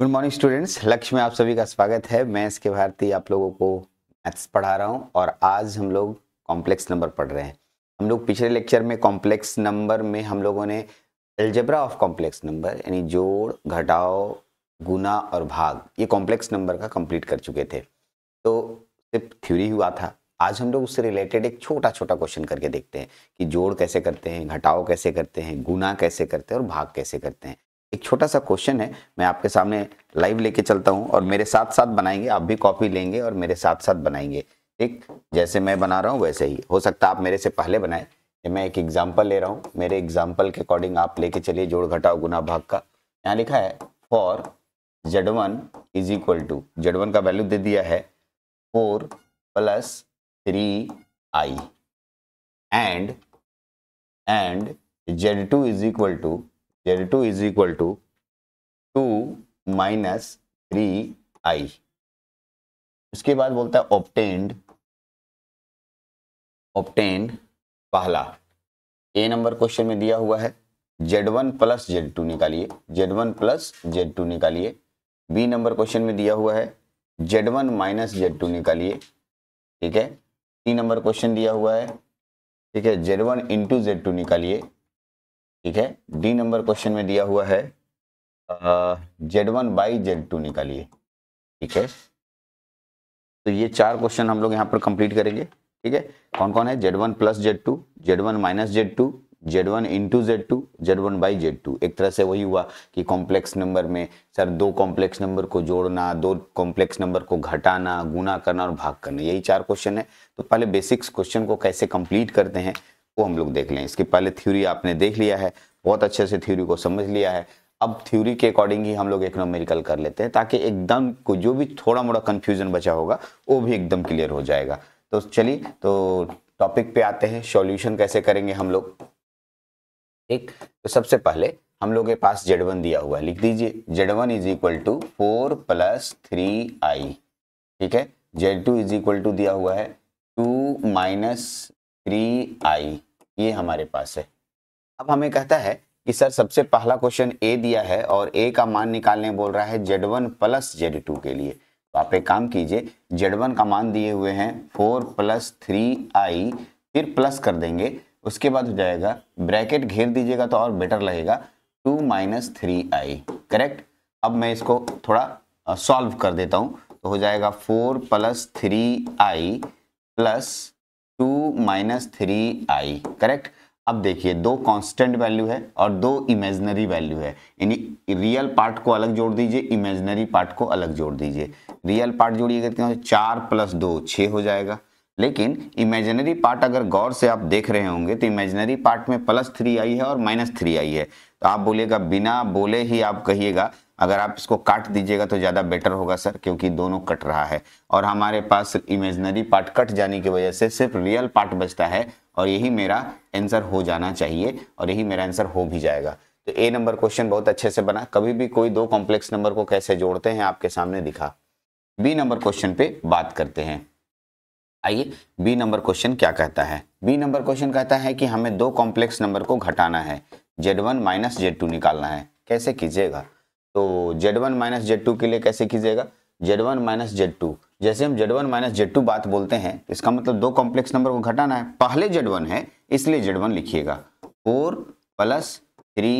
good morning students लक्ष्य में आप सभी का स्वागत है मैं इसके भारती आप लोगों को मैथ्स पढ़ा रहा हूँ और आज हम लोग कॉम्प्लेक्स नंबर पढ़ रहे हैं हम लोग पिछले लेक्चर में कॉम्प्लेक्स नंबर में हम लोगों ने एल्जेब्रा ऑफ कॉम्प्लेक्स नंबर यानी जोड़ घटाओ गुना और भाग ये कॉम्प्लेक्स नंबर का कंप्लीट कर चुके थे तो सिर्फ थ्यूरी हुआ था आज हम लोग उससे रिलेटेड एक छोटा छोटा क्वेश्चन करके देखते हैं कि जोड़ कैसे करते हैं घटाओ कैसे करते हैं गुना कैसे करते हैं और भाग कैसे करते हैं एक छोटा सा क्वेश्चन है मैं आपके सामने लाइव लेके चलता हूँ और मेरे साथ साथ बनाएंगे आप भी कॉपी लेंगे और मेरे साथ साथ बनाएंगे ठीक जैसे मैं बना रहा हूँ वैसे ही हो सकता है आप मेरे से पहले बनाए मैं एक एग्जाम्पल ले रहा हूँ मेरे एग्जाम्पल के अकॉर्डिंग आप लेके चलिए जोड़ घटाओ गुना भाग का यहाँ लिखा है for Z one is equal to Z one का वैल्यू दे दिया है four plus three I and and Z two is equal to Z two is equal to two minus three I उसके बाद बोलता है ऑप्टेंड ऑप्टेंड पहला ए नंबर क्वेश्चन में दिया हुआ है Z one plus Z two निकालिए Z one plus Z two निकालिए बी नंबर क्वेश्चन में दिया हुआ है Z one minus Z two निकालिए ठीक है सी नंबर क्वेश्चन दिया हुआ है ठीक है Z one into Z two निकालिए ठीक है डी नंबर क्वेश्चन में दिया हुआ है Z one by Z two निकालिए ठीक है तो ये चार क्वेश्चन हम लोग यहाँ पर कंप्लीट करेंगे ठीक है कौन कौन है Z one plus Z two Z one minus Z two Z one into Z two Z one by Z two एक तरह से वही हुआ कि कॉम्प्लेक्स नंबर में सर दो कॉम्प्लेक्स नंबर को जोड़ना दो कॉम्प्लेक्स नंबर को घटाना गुना करना और भाग करना यही चार क्वेश्चन है तो पहले बेसिक्स क्वेश्चन को कैसे कंप्लीट करते हैं वो हम लोग देख लें इसके पहले थ्योरी आपने देख लिया है बहुत अच्छे से थ्योरी को समझ लिया है अब थ्योरी के अकॉर्डिंग ही हम लोग इकोनॉमिकल कर लेते हैं ताकि एकदम को जो भी थोड़ा मोड़ा कन्फ्यूजन बचा होगा वो भी एकदम क्लियर हो जाएगा तो चलिए तो टॉपिक पे आते हैं सॉल्यूशन कैसे करेंगे हम लोग एक तो सबसे पहले हम लोग के पास जेड वन दिया हुआ है लिख दीजिए Z one is equal to four plus three I ठीक है Z two is equal to दिया हुआ है टू माइनस थ्री आई ये हमारे पास है अब हमें कहता है कि सर सबसे पहला क्वेश्चन ए दिया है और ए का मान निकालने बोल रहा है Z one plus Z two के लिए तो आप एक काम कीजिए जेड वन का मान दिए हुए हैं फोर प्लस थ्री आई फिर प्लस कर देंगे उसके बाद हो जाएगा ब्रैकेट घेर दीजिएगा तो और बेटर लगेगा two minus three I correct अब मैं इसको थोड़ा सॉल्व कर देता हूँ तो हो जाएगा four plus three I plus two minus three I correct अब देखिए दो कांस्टेंट वैल्यू है और दो इमेजनरी वैल्यू है यानी रियल पार्ट को अलग जोड़ दीजिए इमेजनरी पार्ट को अलग जोड़ दीजिए रियल पार्ट जोड़िए हैं चार प्लस दो छः हो जाएगा लेकिन इमेजनरी पार्ट अगर गौर से आप देख रहे होंगे तो इमेजनरी पार्ट में प्लस थ्री आई है और माइनस थ्री आई है तो आप बोलिएगा बिना बोले ही आप कहिएगा अगर आप इसको काट दीजिएगा तो ज़्यादा बेटर होगा सर क्योंकि दोनों कट रहा है और हमारे पास इमेजनरी पार्ट कट जाने की वजह से सिर्फ रियल पार्ट बचता है और यही मेरा आंसर हो जाना चाहिए और यही मेरा आंसर हो भी जाएगा तो ए नंबर क्वेश्चन बहुत अच्छे से बना कभी भी कोई दो कॉम्प्लेक्स नंबर को कैसे जोड़ते हैं आपके सामने दिखा बी नंबर क्वेश्चन पे बात करते हैं आइए बी नंबर क्वेश्चन क्या कहता है बी नंबर क्वेश्चन कहता है कि हमें दो कॉम्प्लेक्स नंबर को घटाना है Z one minus Z two निकालना है कैसे कीजिएगा तो Z one minus Z two के लिए कैसे कीजिएगा Z one minus Z two जैसे हम Z one minus Z two बात बोलते हैं इसका मतलब दो कॉम्प्लेक्स नंबर को घटाना है पहले जेड वन है इसलिए जेड वन लिखिएगा फोर प्लस थ्री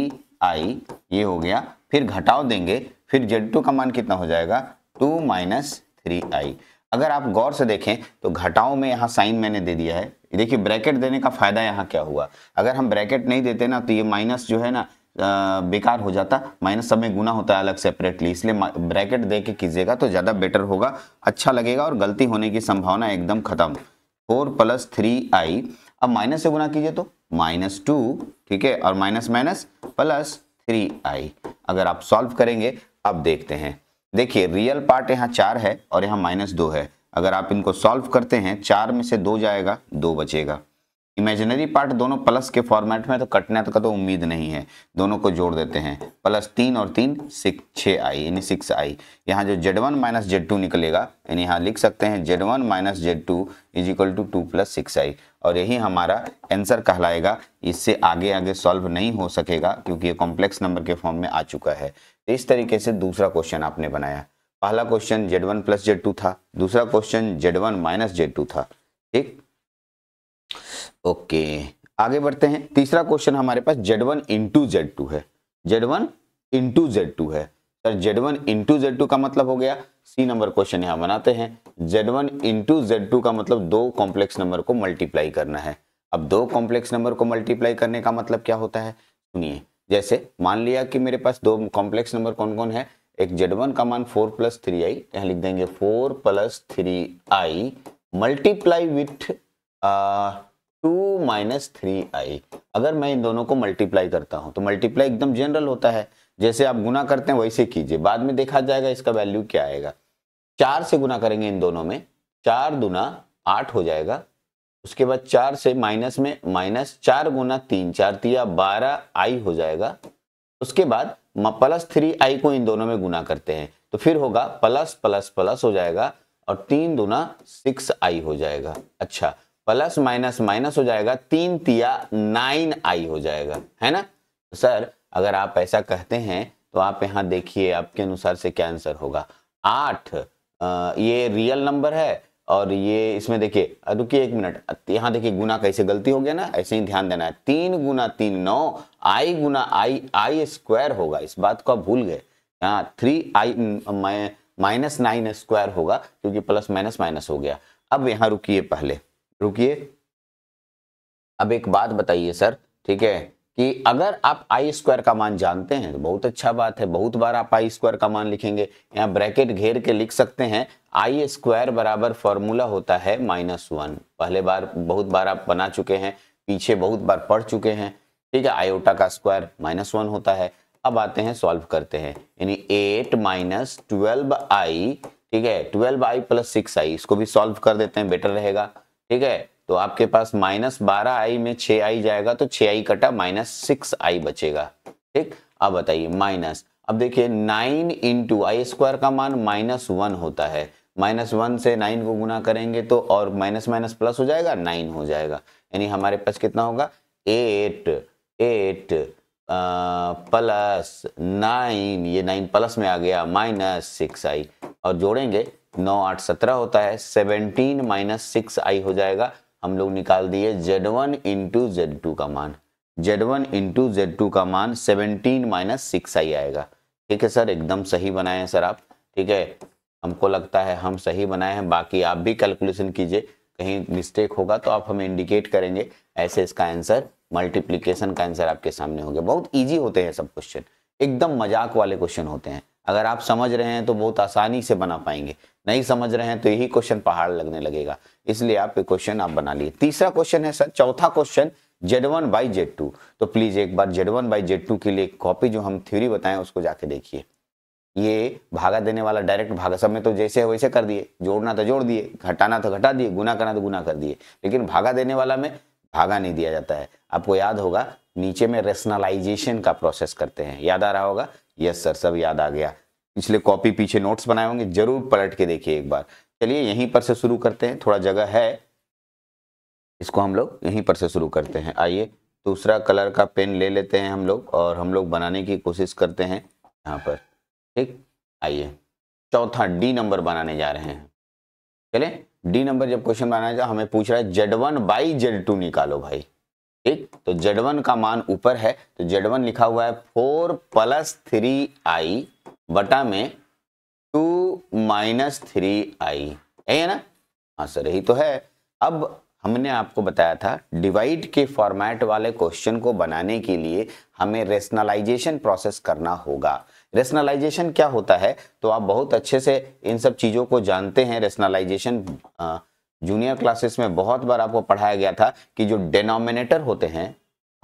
आई ये हो गया फिर घटाओ देंगे फिर जेड टू का मान कितना हो जाएगा टू माइनस थ्री आई अगर आप गौर से देखें तो घटाओ में यहाँ साइन मैंने दे दिया है देखिए ब्रैकेट देने का फायदा यहाँ क्या हुआ अगर हम ब्रैकेट नहीं देते ना तो ये माइनस जो है ना बेकार हो जाता माइनस सब में गुना होता है अलग सेपरेटली इसलिए ब्रैकेट दे के कीजिएगा तो ज़्यादा बेटर होगा अच्छा लगेगा और गलती होने की संभावना एकदम खत्म फोर प्लस थ्री आई अब माइनस से गुना कीजिए तो माइनस टू ठीक है और minus minus plus three I अगर आप सॉल्व करेंगे अब देखते हैं देखिए रियल पार्ट यहाँ चार है और यहाँ माइनस दो है अगर आप इनको सॉल्व करते हैं चार में से दो जाएगा दो बचेगा इमेजिनरी पार्ट दोनों प्लस के फॉर्मेट में तो कटने का तो उम्मीद नहीं है दोनों को जोड़ देते हैं प्लस तीन और तीन सिक्स छः आई यानी सिक्स आई यहाँ जो Z one minus Z two निकलेगा यानी यहाँ लिख सकते हैं Z one minus Z two is equal to two plus six I और यही हमारा आंसर कहलाएगा इससे आगे आगे सॉल्व नहीं हो सकेगा क्योंकि ये कॉम्प्लेक्स नंबर के फॉर्म में आ चुका है तो इस तरीके से दूसरा क्वेश्चन आपने बनाया पहला question Z one plus Z two था दूसरा question Z one minus Z two था ठीक ओके आगे बढ़ते हैं तीसरा क्वेश्चन हमारे पास Z one into Z two है Z one into Z two है sir Z one into Z two का मतलब हो गया सी नंबर क्वेश्चन यहां बनाते हैं Z one into Z two का मतलब दो कॉम्प्लेक्स नंबर को मल्टीप्लाई करना है अब दो कॉम्प्लेक्स नंबर को मल्टीप्लाई करने का मतलब क्या होता है सुनिए जैसे मान लिया कि मेरे पास दो कॉम्प्लेक्स नंबर कौन कौन है एक जेड वन का मान फोर प्लस थ्री आई यहां लिख देंगे four plus three I multiply with two minus three I अगर मैं इन दोनों को मल्टीप्लाई करता हूं तो मल्टीप्लाई एकदम जनरल होता है जैसे आप गुना करते हैं वैसे कीजिए बाद में देखा जाएगा इसका वैल्यू क्या आएगा चार से गुना करेंगे इन दोनों में चार दुना आठ हो जाएगा उसके बाद चार से माइनस में माइनस चार गुना तीन चार तिया बारह आई हो जाएगा उसके बाद प्लस थ्री आई को इन दोनों में गुना करते हैं तो फिर होगा प्लस प्लस प्लस हो जाएगा और तीन दुना सिक्स आई हो जाएगा अच्छा प्लस माइनस माइनस हो जाएगा तीन तिया नाइन आई हो जाएगा है ना सर अगर आप ऐसा कहते हैं तो आप यहाँ देखिए आपके अनुसार से क्या आंसर होगा आठ ये रियल नंबर है और ये इसमें देखिए रुकी एक मिनट यहाँ देखिए गुना कैसे गलती हो गया ना ऐसे ही ध्यान देना है तीन गुना तीन नौ आई गुना आई आई स्क्वायर होगा इस बात को आप भूल गए हाँ three I minus nine square होगा क्योंकि प्लस माइनस माइनस हो गया अब यहाँ रुकिए पहले रुकिए अब एक बात बताइए सर ठीक है कि अगर आप आई स्क्वायर का मान जानते हैं तो बहुत अच्छा बात है बहुत बार आप आई स्क्वायर का मान लिखेंगे यहाँ ब्रैकेट घेर के लिख सकते हैं आई स्क्वायर बराबर फॉर्मूला होता है माइनस वन पहले बार बहुत बार आप बना चुके हैं पीछे बहुत बार पढ़ चुके हैं ठीक है आयोटा का स्क्वायर माइनस वन होता है अब आते हैं सॉल्व करते हैं यानी एट माइनस ट्वेल्व आई ठीक है twelve I plus six I इसको भी सॉल्व कर देते हैं बेटर रहेगा ठीक है तो आपके पास माइनस बारह आई में छ आई जाएगा तो छ आई कटा माइनस सिक्स आई बचेगा ठीक अब बताइए माइनस अब देखिए नाइन इंटू आई स्क्वायर का मान माइनस वन होता है माइनस वन से नाइन को गुना करेंगे तो और माइनस माइनस प्लस हो जाएगा नाइन हो जाएगा यानी हमारे पास कितना होगा एट एट प्लस नाइन ये नाइन प्लस में आ गया माइनस सिक्स आई और जोड़ेंगे नौ आठ सत्रह होता है सेवनटीन माइनस सिक्स आई हो जाएगा हम लोग निकाल दिए Z one into Z two का मान Z one into Z two का मान सेवनटीन माइनस सिक्स आई आएगा ठीक है सर एकदम सही बनाए हैं सर आप ठीक है हमको लगता है हम सही बनाए हैं बाकी आप भी कैलकुलेशन कीजिए कहीं मिस्टेक होगा तो आप हमें इंडिकेट करेंगे ऐसे इसका आंसर मल्टीप्लीकेशन का आंसर आपके सामने हो गया बहुत ईजी होते हैं सब क्वेश्चन एकदम मजाक वाले क्वेश्चन होते हैं अगर आप समझ रहे हैं तो बहुत आसानी से बना पाएंगे नहीं समझ रहे हैं तो यही क्वेश्चन पहाड़ लगने लगेगा इसलिए आप ये क्वेश्चन आप बना लिए तीसरा क्वेश्चन है सर चौथा question Z one by Z two तो प्लीज एक बार Z one by Z two के लिए कॉपी जो हम थ्योरी बताएं उसको जाके देखिए ये भागा देने वाला डायरेक्ट भागा सब में तो जैसे वैसे कर दिए जोड़ना तो जोड़ दिए घटाना तो घटा दिए गुना करना तो गुना कर दिए लेकिन भागा देने वाला में भागा नहीं दिया जाता है आपको याद होगा नीचे में रेशनलाइजेशन का प्रोसेस करते हैं याद आ रहा होगा यस सर सब याद आ गया पिछले कॉपी पीछे नोट्स बनाए होंगे जरूर पलट के देखिए एक बार चलिए यहीं पर से शुरू करते हैं थोड़ा जगह है इसको हम लोग यहीं पर से शुरू करते हैं आइए दूसरा कलर का पेन ले लेते हैं हम लोग और हम लोग बनाने की कोशिश करते हैं यहाँ पर ठीक आइए चौथा डी नंबर बनाने जा रहे हैं चले डी नंबर जब क्वेश्चन बनाया जाए हमें पूछ रहा है Z one by Z two निकालो भाई ठीक तो जेड वन का मान ऊपर है तो जेड वन लिखा हुआ है फोर प्लस थ्री आई बटा में टू माइनस थ्री आई है ना हाँ सर यही तो है अब हमने आपको बताया था डिवाइड के फॉर्मेट वाले क्वेश्चन को बनाने के लिए हमें रेशनलाइजेशन प्रोसेस करना होगा रेशनलाइजेशन क्या होता है तो आप बहुत अच्छे से इन सब चीज़ों को जानते हैं रेशनलाइजेशन जूनियर क्लासेस में बहुत बार आपको पढ़ाया गया था कि जो डेनोमिनेटर होते हैं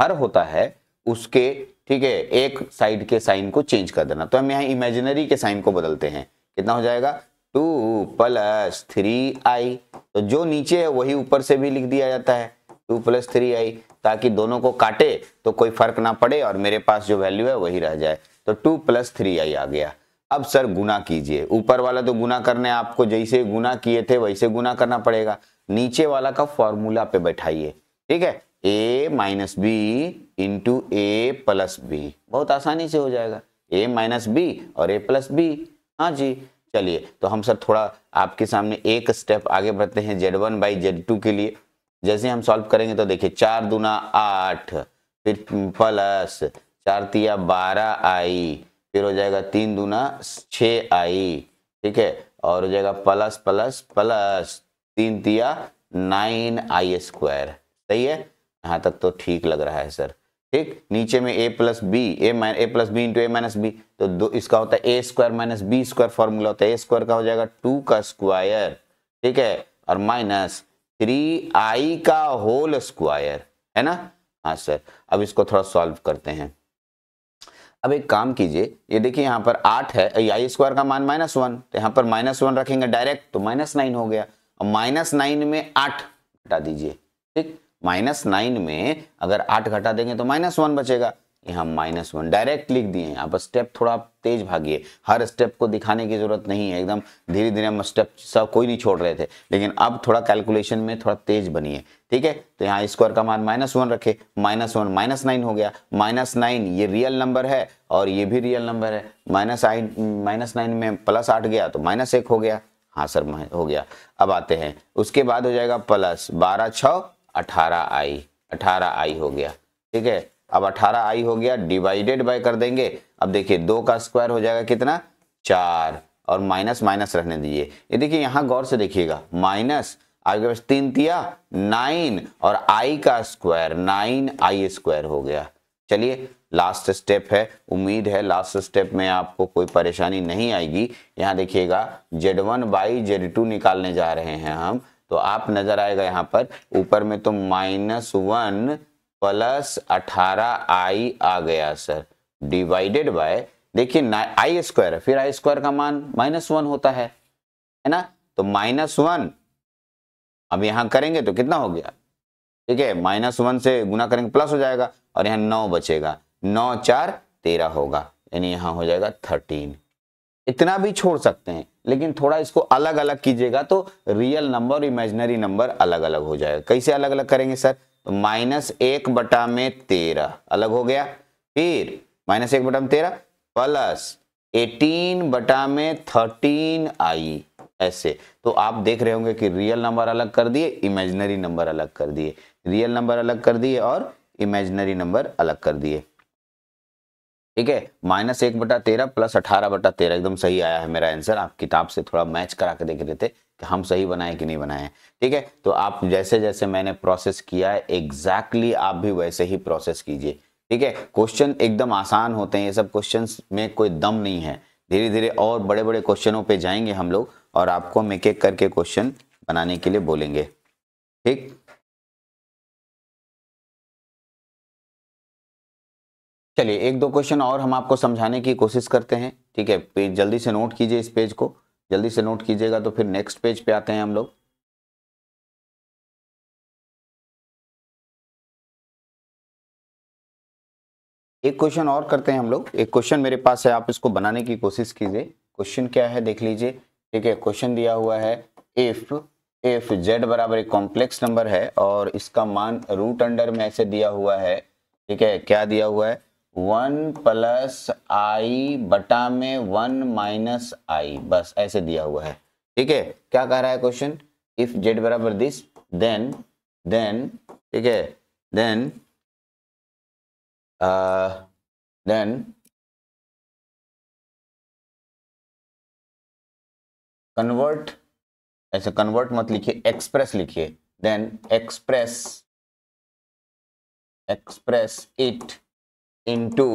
हर होता है उसके ठीक है एक साइड के साइन को चेंज कर देना तो हम यहाँ इमेजिनरी के साइन को बदलते हैं कितना हो जाएगा टू प्लस थ्री आई तो जो नीचे है वही ऊपर से भी लिख दिया जाता है टू प्लस थ्री आई ताकि दोनों को काटे तो कोई फर्क ना पड़े और मेरे पास जो वैल्यू है वही रह जाए तो टू प्लस थ्री आई आ गया अब सर गुना कीजिए ऊपर वाला तो गुना करने आपको जैसे गुना किए थे वैसे गुना करना पड़ेगा नीचे वाला का फॉर्मूला पे बैठाइए ठीक है A minus B into A plus B बहुत आसानी से हो जाएगा ए माइनस बी और ए प्लस बी हाँ जी चलिए तो हम सर थोड़ा आपके सामने एक स्टेप आगे बढ़ते हैं Z one by Z two के लिए जैसे हम सॉल्व करेंगे तो देखिए चार दुना आठ फिर प्लस चार तिया बारह आई फिर हो जाएगा तीन दूना छ आई ठीक है और हो जाएगा प्लस प्लस प्लस तीन दिया नाइन आई स्क्वायर सही है यहाँ तक तो ठीक लग रहा है सर ठीक नीचे में A plus B A minus A plus B into A minus B तो दो इसका होता है A square minus B square formula होता है ए स्क्वायर का हो जाएगा टू का स्क्वायर ठीक है और माइनस थ्री आई का होल स्क्वायर है ना हाँ सर अब इसको थोड़ा सॉल्व करते हैं अब एक काम कीजिए ये देखिए यहाँ पर आठ है आई स्क्वायर का मान माइनस वन तो यहाँ पर माइनस वन रखेंगे डायरेक्ट तो माइनस नाइन हो गया और माइनस नाइन में आठ घटा दीजिए ठीक माइनस नाइन में अगर आठ घटा देंगे तो माइनस वन बचेगा यहाँ माइनस वन डायरेक्ट लिख दिए हैं पर स्टेप थोड़ा तेज भागिए हर स्टेप को दिखाने की जरूरत नहीं है एकदम धीरे धीरे हम स्टेप सब कोई नहीं छोड़ रहे थे लेकिन अब थोड़ा कैलकुलेशन में थोड़ा तेज बनिए ठीक है तो यहाँ स्क्वायर का मान माइनस वन रखे माइनस वन माइनस नाइन हो गया माइनस नाइन ये रियल नंबर है और ये भी रियल नंबर है माइनस आई माइनस नाइन में प्लस आठ गया तो माइनस एक हो गया हाँ सर हो गया अब आते हैं उसके बाद हो जाएगा प्लस बारह छ अठारह आई अठारह आई हो गया ठीक है अब 18 आई हो गया डिवाइडेड बाय कर देंगे अब देखिए दो का स्क्वायर हो जाएगा कितना चार और माइनस माइनस रहने दीजिए ये देखिए यहाँ गौर से देखिएगा माइनस आपके पास तीन तिया नाइन और आई का स्क्वायर नाइन आई स्क्वायर हो गया चलिए लास्ट स्टेप है उम्मीद है लास्ट स्टेप में आपको कोई परेशानी नहीं आएगी यहाँ देखिएगा Z one by Z two निकालने जा रहे हैं हम तो आप नजर आएगा यहाँ पर ऊपर में तो माइनस वन प्लस अठारह आई आ गया सर डिवाइडेड बाय देखिए आई स्क्वायर फिर आई स्क्वायर का मान माइनस वन होता है है ना तो माइनस वन अब यहां करेंगे तो कितना हो गया ठीक है माइनस वन से गुना करेंगे प्लस हो जाएगा और यहाँ नौ बचेगा नौ चार तेरह होगा यानी यहां हो जाएगा थर्टीन इतना भी छोड़ सकते हैं लेकिन थोड़ा इसको अलग अलग कीजिएगा तो रियल नंबर इमेजनरी नंबर अलग अलग हो जाएगा कैसे अलग अलग करेंगे सर तो माइनस एक बटा में तेरह अलग हो गया फिर माइनस एक बटा में तेरह प्लस एटीन बटा में थर्टीन आई ऐसे तो आप देख रहे होंगे कि रियल नंबर अलग कर दिए इमेजनरी नंबर अलग कर दिए रियल नंबर अलग कर दिए और इमेजनरी नंबर अलग कर दिए ठीक है माइनस एक बटा तेरह प्लस अठारह बटा तेरह एकदम सही आया है मेरा आंसर आप किताब से थोड़ा मैच करा के देख रहे थे कि हम सही बनाए कि नहीं बनाए ठीक है तो आप जैसे जैसे मैंने प्रोसेस किया है एग्जैक्टली आप भी वैसे ही प्रोसेस कीजिए ठीक है क्वेश्चन एकदम आसान होते हैं ये सब क्वेश्चन में कोई दम नहीं है धीरे धीरे और बड़े बड़े क्वेश्चनों पर जाएंगे हम लोग और आपको मेक एक करके क्वेश्चन बनाने के लिए बोलेंगे ठीक चलिए एक दो क्वेश्चन और हम आपको समझाने की कोशिश करते हैं ठीक है जल्दी से नोट कीजिए इस पेज को जल्दी से नोट कीजिएगा तो फिर नेक्स्ट पेज पे आते हैं हम लोग एक क्वेश्चन और करते हैं हम लोग एक क्वेश्चन मेरे पास है आप इसको बनाने की कोशिश कीजिए क्वेश्चन क्या है देख लीजिए ठीक है क्वेश्चन दिया हुआ है इफ इफ जेड बराबर एक कॉम्प्लेक्स नंबर है और इसका मान रूट अंडर में ऐसे दिया हुआ है ठीक है क्या दिया हुआ है वन प्लस आई बटा में वन माइनस आई बस ऐसे दिया हुआ है ठीक है क्या कह रहा है क्वेश्चन इफ जेड बराबर दिस देन देन ठीक है देन देन कन्वर्ट ऐसे कन्वर्ट मत लिखिए एक्सप्रेस लिखिए then express express it into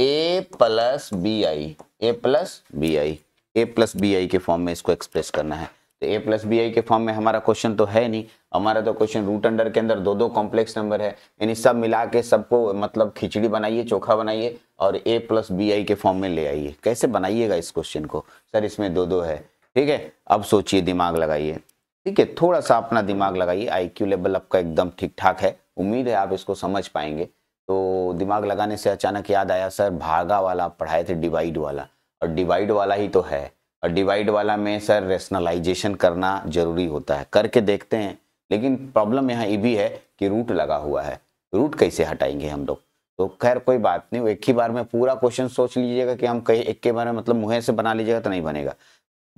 A plus B I A plus B I A plus B I के फॉर्म में इसको एक्सप्रेस करना है तो ए प्लस बी आई के फॉर्म में हमारा क्वेश्चन तो है नहीं हमारा तो क्वेश्चन रूट अंडर के अंदर दो दो कॉम्प्लेक्स नंबर है यानी सब मिला के सबको मतलब खिचड़ी बनाइए चोखा बनाइए और ए प्लस बी आई के फॉर्म में ले आइए कैसे बनाइएगा इस क्वेश्चन को सर इसमें दो दो है ठीक है अब सोचिए दिमाग लगाइए ठीक है थोड़ा सा अपना दिमाग लगाइए आई क्यू लेवल आपका एकदम ठीक ठाक है उम्मीद है आप इसको समझ पाएंगे तो दिमाग लगाने से अचानक याद आया सर भागा वाला पढ़ाए थे डिवाइड वाला और डिवाइड वाला ही तो है और डिवाइड वाला में सर रेशनलाइजेशन करना जरूरी होता है करके देखते हैं लेकिन प्रॉब्लम यहाँ ये भी है कि रूट लगा हुआ है रूट कैसे हटाएंगे हम लोग तो खैर कोई बात नहीं वो एक ही बार में पूरा क्वेश्चन सोच लीजिएगा कि हम कहीं एक के बार में मतलब मुँह से बना लीजिएगा तो नहीं बनेगा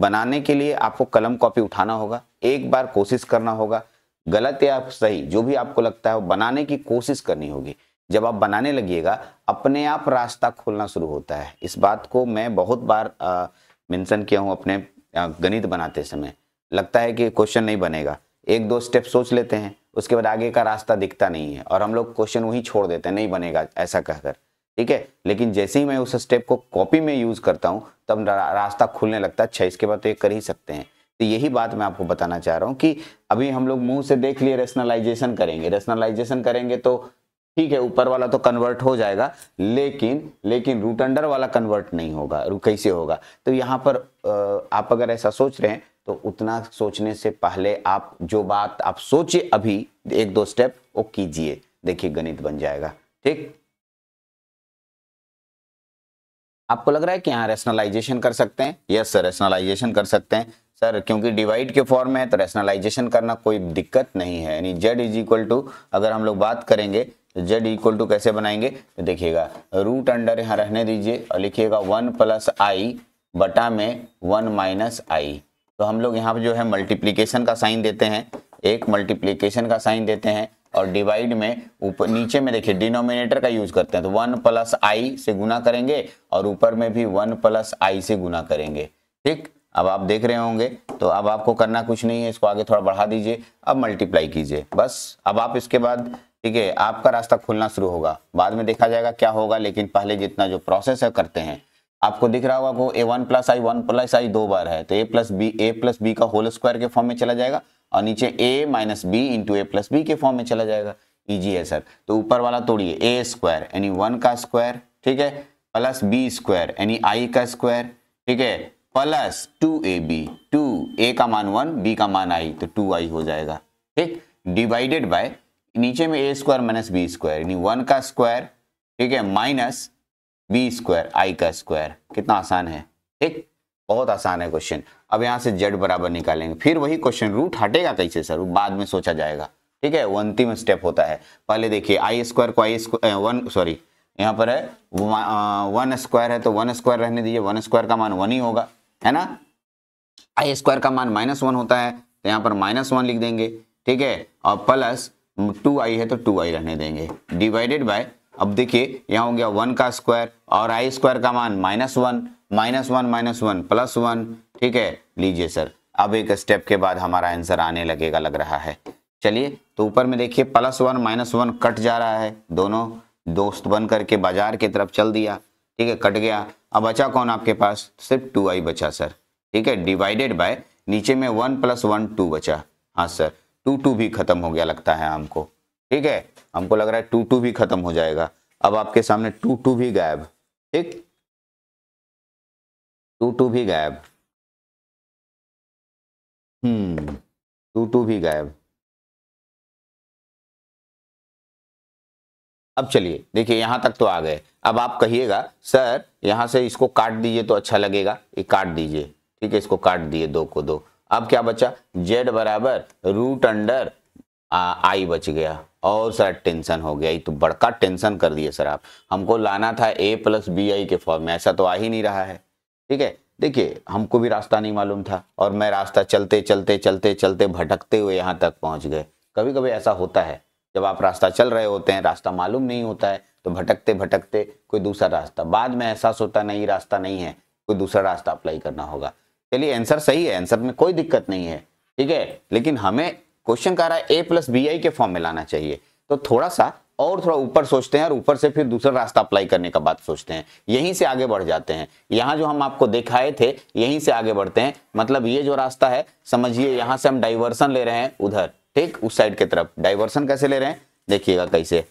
बनाने के लिए आपको कलम कॉपी उठाना होगा एक बार कोशिश करना होगा गलत या सही जो भी आपको लगता है वो बनाने की कोशिश करनी होगी जब आप बनाने लगिएगा अपने आप रास्ता खोलना शुरू होता है इस बात को मैं बहुत बार मेंशन किया हूँ अपने गणित बनाते समय लगता है कि क्वेश्चन नहीं बनेगा एक दो स्टेप सोच लेते हैं उसके बाद आगे का रास्ता दिखता नहीं है और हम लोग क्वेश्चन वहीं छोड़ देते हैं नहीं बनेगा ऐसा कहकर ठीक है लेकिन जैसे ही मैं उस स्टेप को कॉपी में यूज़ करता हूँ तब रास्ता खुलने लगता है अच्छा इसके बाद तो ये कर ही सकते हैं तो यही बात मैं आपको बताना चाह रहा हूँ कि अभी हम लोग मुंह से देख लिए रेशनलाइजेशन करेंगे रेशनलाइजेशन करेंगे तो ठीक है ऊपर वाला तो कन्वर्ट हो जाएगा लेकिन लेकिन रूट अंडर वाला कन्वर्ट नहीं होगा कैसे होगा तो यहाँ पर आप अगर ऐसा सोच रहे हैं तो उतना सोचने से पहले आप जो बात आप सोचे अभी एक दो स्टेप वो कीजिए देखिए गणित बन जाएगा ठीक आपको लग रहा है कि यहाँ रेशनलाइजेशन कर सकते हैं यस सर रेशनलाइजेशन कर सकते हैं सर क्योंकि डिवाइड के फॉर्म में है तो रेशनलाइजेशन करना कोई दिक्कत नहीं है यानी जेड इज इक्वल टू अगर हम लोग बात करेंगे तो जेड इक्वल टू कैसे बनाएंगे तो देखिएगा रूट अंडर यहाँ रहने दीजिए और लिखिएगा वन प्लस आई बटा में वन माइनस आई तो हम लोग यहाँ पर जो है मल्टीप्लीकेशन का साइन देते हैं एक मल्टीप्लीकेशन का साइन देते हैं और डिवाइड में ऊपर नीचे में देखिए डिनोमिनेटर का यूज करते हैं तो वन प्लस आई से गुना करेंगे और ऊपर में भी वन प्लस आई से गुना करेंगे ठीक अब आप देख रहे होंगे तो अब आपको करना कुछ नहीं है इसको आगे थोड़ा बढ़ा दीजिए अब मल्टीप्लाई कीजिए बस अब आप इसके बाद ठीक है आपका रास्ता खुलना शुरू होगा बाद में देखा जाएगा क्या होगा लेकिन पहले जितना जो प्रोसेस है करते हैं आपको दिख रहा होगा वो A one plus I one plus I दो बार है तो A plus B A plus B का होल स्क्वायर के फॉर्म में चला जाएगा और नीचे A minus B into A plus B के फॉर्म में चला जाएगा इजी है सर तो ऊपर वाला तोड़िए ए स्क्वायर यानी वन का स्क्वायर ठीक है प्लस बी स्क्वायर यानी आई का स्क्वायर ठीक है plus two A B two A का मान वन बी का मान आई तो टू आई हो जाएगा ठीक डिवाइडेड बाय नीचे में A square minus B square यानी वन का स्क्वायर ठीक है माइनस बी स्क्वायर आई का स्क्वायर कितना आसान है ठीक बहुत आसान है क्वेश्चन अब यहाँ से जेड बराबर निकालेंगे फिर वही क्वेश्चन रूट हटेगा कैसे सर बाद में सोचा जाएगा ठीक है वो अंतिम स्टेप होता है पहले देखिए आई स्क्वायर को आई स्क्वायर वन सॉरी यहाँ पर है वन स्क्वायर है तो वन स्क्वायर रहने दीजिए वन स्क्वायर का मान वन ही होगा है ना आई स्क्वायर का मान माइनस वन होता है तो यहाँ पर माइनस वन लिख देंगे ठीक है और प्लस टू आई है तो टू आई रहने देंगे डिवाइडेड बाय अब देखिए यहाँ हो गया वन का स्क्वायर और आई स्क्वायर का मान minus one minus one minus one plus one ठीक है लीजिए सर अब एक स्टेप के बाद हमारा आंसर आने लगेगा लग रहा है चलिए तो ऊपर में देखिए plus one minus one cut जा रहा है दोनों दोस्त बन करके बाजार की तरफ चल दिया ठीक है कट गया अब बचा कौन आपके पास सिर्फ टू आई बचा सर ठीक है डिवाइडेड बाय नीचे में वन प्लस वन टू बचा हाँ सर टू टू भी खत्म हो गया लगता है हमको ठीक है हमको लग रहा है टू टू भी खत्म हो जाएगा अब आपके सामने टू टू भी गायब ठीक टू टू भी गायब हम्म टू टू भी गायब अब चलिए देखिए यहां तक तो आ गए अब आप कहिएगा सर यहां से इसको काट दीजिए तो अच्छा लगेगा ये काट दीजिए ठीक है इसको काट दिए दो को दो अब क्या बचा जेड बराबर रूट अंडर आई बच गया और सर टेंशन हो गया तो बड़का टेंशन कर दिए सर आप हमको लाना था ए प्लस बी आई के फॉर्म में ऐसा तो आ ही नहीं रहा है ठीक है देखिए हमको भी रास्ता नहीं मालूम था और मैं रास्ता चलते चलते चलते चलते भटकते हुए यहाँ तक पहुँच गए कभी कभी ऐसा होता है जब आप रास्ता चल रहे होते हैं रास्ता मालूम नहीं होता है तो भटकते भटकते कोई दूसरा रास्ता बाद में एहसास होता नहीं रास्ता नहीं है कोई दूसरा रास्ता अप्लाई करना होगा चलिए आंसर सही है आंसर में कोई दिक्कत नहीं है ठीक है लेकिन हमें क्वेश्चन कह रहा है ए प्लस बी आई के फॉर्म में लाना चाहिए तो थोड़ा सा और थोड़ा ऊपर सोचते हैं और ऊपर से फिर दूसरा रास्ता अप्लाई करने का बात सोचते हैं यहीं से आगे बढ़ जाते हैं यहाँ जो हम आपको दिखाए थे यहीं से आगे बढ़ते हैं मतलब ये जो रास्ता है समझिए यहाँ से हम डाइवर्सन ले रहे हैं उधर ठीक उस साइड की तरफ डाइवर्सन कैसे ले रहे हैं देखिएगा कैसे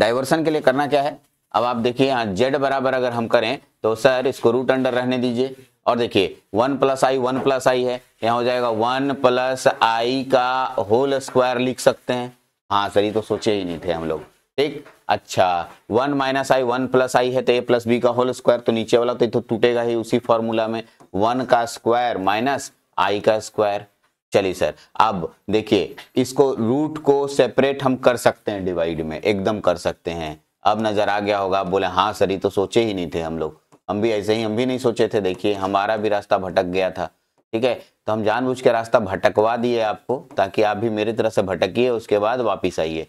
डाइवर्सन के लिए करना क्या है अब आप देखिए यहाँ जेड बराबर अगर हम करें तो सर इसको रूट अंडर रहने दीजिए और देखिए one plus I one plus I है यहाँ हो जाएगा वन प्लस आई का होल स्क्वायर लिख सकते हैं हाँ सर ये तो सोचे ही नहीं थे हम लोग ठीक अच्छा one minus I one plus I है तो ए प्लस बी का होल स्क्वायर तो नीचे वाला तो ये तो टूटेगा ही उसी फॉर्मूला में वन का स्क्वायर माइनस आई का स्क्वायर चलिए सर अब देखिए इसको रूट को सेपरेट हम कर सकते हैं डिवाइड में एकदम कर सकते हैं अब नजर आ गया होगा बोले हाँ सर ये तो सोचे ही नहीं थे हम लोग हम भी ऐसे ही हम भी नहीं सोचे थे देखिए हमारा भी रास्ता भटक गया था ठीक है तो हम जानबूझ के रास्ता भटकवा दिए आपको ताकि आप भी मेरी तरह से भटकिए उसके बाद वापिस आइए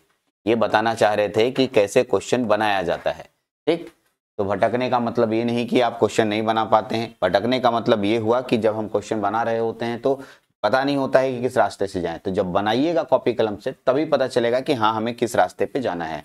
ये बताना चाह रहे थे कि कैसे क्वेश्चन बनाया जाता है ठीक तो भटकने का मतलब ये नहीं कि आप क्वेश्चन नहीं बना पाते हैं भटकने का मतलब ये हुआ कि जब हम क्वेश्चन बना रहे होते हैं तो पता नहीं होता है कि किस रास्ते से जाएं तो जब बनाइएगा कॉपी कलम से तभी पता चलेगा कि हाँ हमें किस रास्ते पे जाना है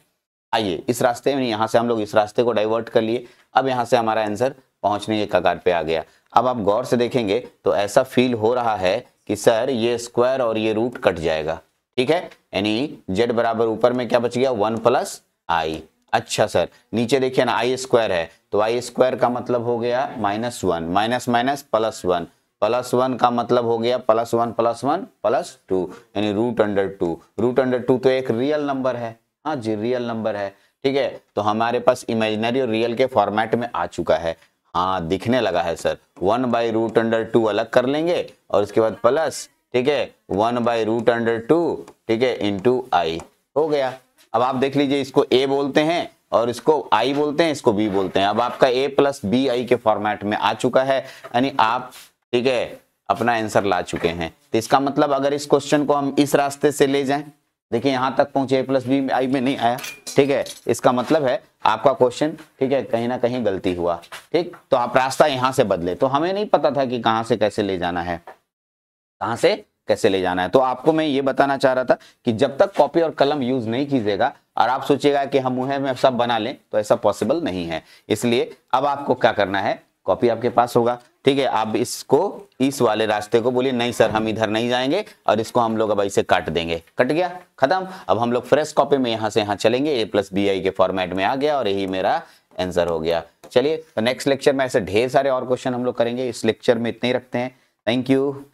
आइए इस रास्ते में यहाँ से हम लोग इस रास्ते को डाइवर्ट कर लिए अब यहाँ से हमारा आंसर पहुँचने के कगार पे आ गया अब आप गौर से देखेंगे तो ऐसा फील हो रहा है कि सर ये स्क्वायर और ये रूट कट जाएगा ठीक है यानी जेड बराबर ऊपर में क्या बच गया वन प्लस आई अच्छा सर नीचे देखिए ना आई स्क्वायर है तो आई स्क्वायर का मतलब हो गया minus one minus minus plus one plus one का मतलब हो गया plus one plus one plus two यानी root under two root under two तो एक रियल नंबर है हाँ जी रियल नंबर है ठीक है तो हमारे पास इमेजिनरी और रियल के फॉर्मेट में आ चुका है हाँ दिखने लगा है sir one by root under two अलग कर लेंगे और उसके बाद प्लस ठीक है one by root under two ठीक है इंटू आई हो गया अब आप देख लीजिए इसको ए बोलते हैं और इसको आई बोलते हैं इसको बी बोलते हैं अब आपका ए प्लस बी आई के फॉर्मेट में आ चुका है यानी आप ठीक है अपना आंसर ला चुके हैं तो इसका मतलब अगर इस क्वेश्चन को हम इस रास्ते से ले जाएं देखिए यहां तक पहुंचे प्लस बी आई में नहीं आया ठीक है इसका मतलब है आपका क्वेश्चन ठीक है कहीं ना कहीं गलती हुआ ठीक तो आप रास्ता यहां से बदले तो हमें नहीं पता था कि कहां से कैसे ले जाना है कहां से कैसे ले जाना है तो आपको मैं ये बताना चाह रहा था कि जब तक कॉपी और कलम यूज नहीं कीजिएगा और आप सोचिएगा कि हम मुहे में सब बना लें तो ऐसा पॉसिबल नहीं है इसलिए अब आपको क्या करना है कॉपी आपके पास होगा ठीक है आप इसको इस वाले रास्ते को बोलिए नहीं सर हम इधर नहीं जाएंगे और इसको हम लोग अब ऐसे काट देंगे कट गया खत्म अब हम लोग फ्रेश कॉपी में यहां से यहाँ चलेंगे ए प्लस बी आई के फॉर्मेट में आ गया और यही मेरा आंसर हो गया चलिए तो नेक्स्ट लेक्चर में ऐसे ढेर सारे और क्वेश्चन हम लोग करेंगे इस लेक्चर में इतने ही रखते हैं थैंक यू